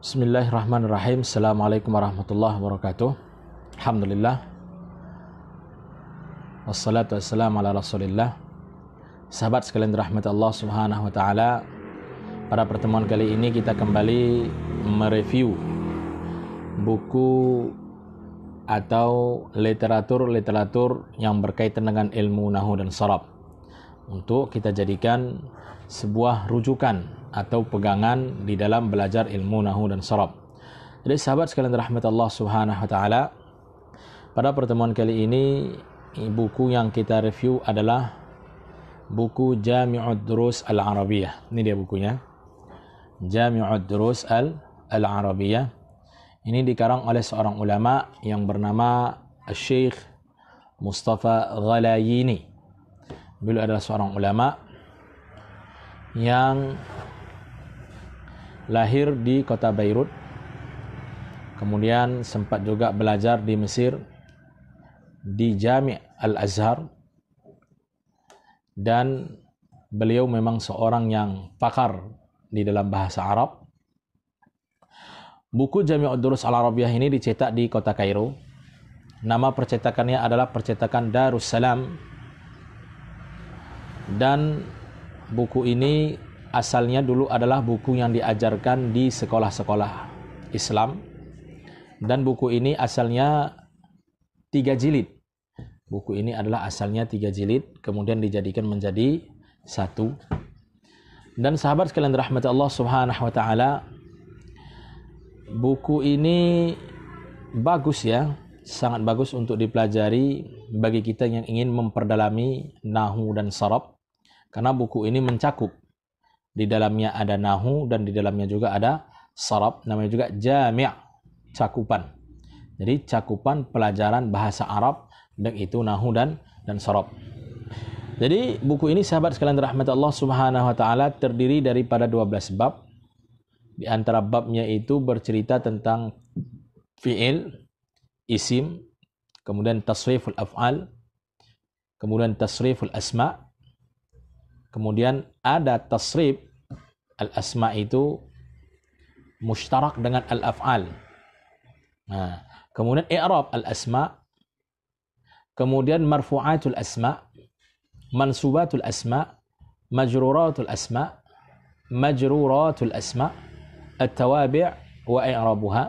Bismillahirrahmanirrahim. Assalamualaikum warahmatullahi wabarakatuh. Alhamdulillah. Wassalatu wassalamu ala rasulillah. Sahabat sekalian rahmat Allah subhanahu wa ta'ala. Pada pertemuan kali ini kita kembali mereview buku atau literatur-literatur yang berkaitan dengan ilmu nahu dan sarab untuk kita jadikan sebuah rujukan atau pegangan di dalam belajar ilmu nahu dan sarab. Jadi sahabat sekalian rahmat Allah Subhanahu wa taala, pada pertemuan kali ini buku yang kita review adalah buku Jami'ud Durus Al-Arabiyah. Ini dia bukunya. Jami'ud Durus Al-Arabiyah. Ini dikarang oleh seorang ulama yang bernama Syekh Mustafa Ghalayini beliau adalah seorang ulama yang lahir di kota Beirut kemudian sempat juga belajar di Mesir di Jami' Al-Azhar dan beliau memang seorang yang pakar di dalam bahasa Arab buku ad Durus Al-Arabiyah ini dicetak di kota Kairo nama percetakannya adalah percetakan Darussalam dan buku ini asalnya dulu adalah buku yang diajarkan di sekolah-sekolah Islam dan buku ini asalnya tiga jilid buku ini adalah asalnya tiga jilid kemudian dijadikan menjadi satu dan sahabat sekalian rahmat Allah subhanahu wa ta'ala buku ini bagus ya sangat bagus untuk dipelajari bagi kita yang ingin memperdalami nahu dan sarab karena buku ini mencakup di dalamnya ada nahu dan di dalamnya juga ada sarab namanya juga jami' cakupan. Jadi cakupan pelajaran bahasa Arab dan itu nahu dan dan sarab. Jadi buku ini sahabat sekalian rahmat Allah Subhanahu wa taala terdiri daripada 12 bab. Di antara babnya itu bercerita tentang fi'il, isim, kemudian tasriful af'al, kemudian tasriful asma, Kemudian ada tasrib al-asma itu mustarak dengan al-af'al. Nah, kemudian i'rab al-asma kemudian marfu'atul asma mansubatul asma majruratul asma majruratul asma at-tawabi' wa i'rabuha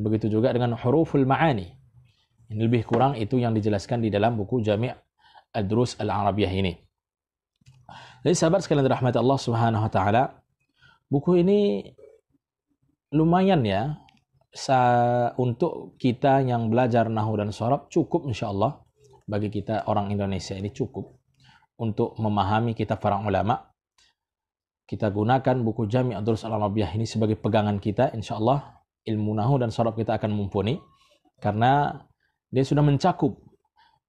begitu juga dengan huruful ma'ani ini lebih kurang itu yang dijelaskan di dalam buku Jami' Ad-Durus Al-Arabiyah ini jadi sahabat sekalian dirahmati Allah Subhanahu wa taala, buku ini lumayan ya sa untuk kita yang belajar nahu dan sorab cukup insya Allah bagi kita orang Indonesia ini cukup untuk memahami kitab para ulama kita gunakan buku Jami' Abdul Salam Abiyah ini sebagai pegangan kita insya Allah ilmu nahu dan sorab kita akan mumpuni karena dia sudah mencakup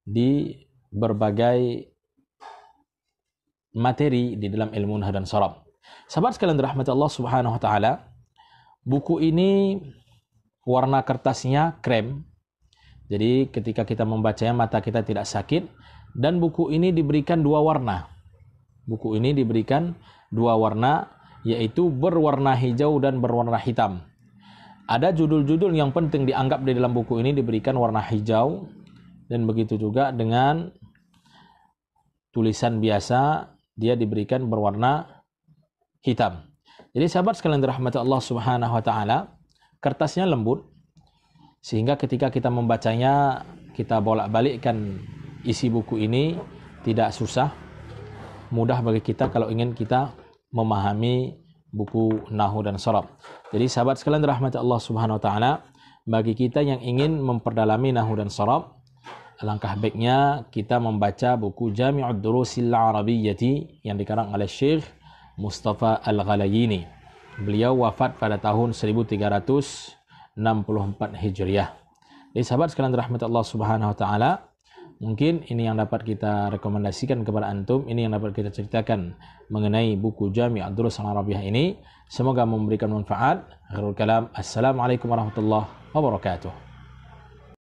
di berbagai materi di dalam ilmu nahdlatul dan sarab. Sahabat sekalian dirahmati Allah Subhanahu wa taala, buku ini warna kertasnya krem. Jadi ketika kita membacanya mata kita tidak sakit dan buku ini diberikan dua warna. Buku ini diberikan dua warna yaitu berwarna hijau dan berwarna hitam. Ada judul-judul yang penting dianggap di dalam buku ini diberikan warna hijau dan begitu juga dengan tulisan biasa dia diberikan berwarna hitam. Jadi sahabat sekalian dirahmati Allah Subhanahu wa taala, kertasnya lembut sehingga ketika kita membacanya kita bolak-balikkan isi buku ini tidak susah, mudah bagi kita kalau ingin kita memahami buku Nahu dan Sorab. Jadi sahabat sekalian dirahmati Allah Subhanahu wa taala, bagi kita yang ingin memperdalami Nahu dan Sorab, alangkah baiknya kita membaca buku Jami'ud Durusil Arabiyyati yang dikarang oleh Syekh Mustafa Al-Ghalayini. Beliau wafat pada tahun 1364 Hijriah. Jadi sahabat sekalian rahmat Allah Subhanahu wa taala, mungkin ini yang dapat kita rekomendasikan kepada antum, ini yang dapat kita ceritakan mengenai buku Jami' Ad-Durus ini. Semoga memberikan manfaat. Akhirul kalam. Assalamualaikum warahmatullahi wabarakatuh.